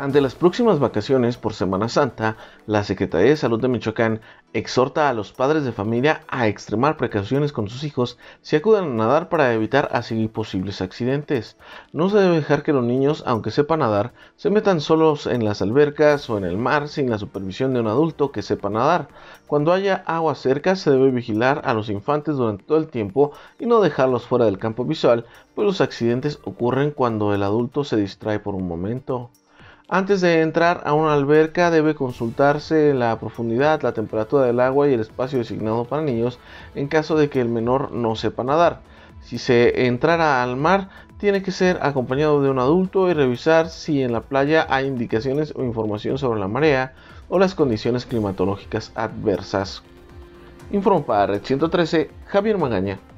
Ante las próximas vacaciones por Semana Santa, la Secretaría de Salud de Michoacán exhorta a los padres de familia a extremar precauciones con sus hijos si acuden a nadar para evitar así posibles accidentes. No se debe dejar que los niños, aunque sepan nadar, se metan solos en las albercas o en el mar sin la supervisión de un adulto que sepa nadar. Cuando haya agua cerca se debe vigilar a los infantes durante todo el tiempo y no dejarlos fuera del campo visual, pues los accidentes ocurren cuando el adulto se distrae por un momento. Antes de entrar a una alberca debe consultarse la profundidad, la temperatura del agua y el espacio designado para niños en caso de que el menor no sepa nadar. Si se entra al mar, tiene que ser acompañado de un adulto y revisar si en la playa hay indicaciones o información sobre la marea o las condiciones climatológicas adversas. Informa para Red 113, Javier Magaña.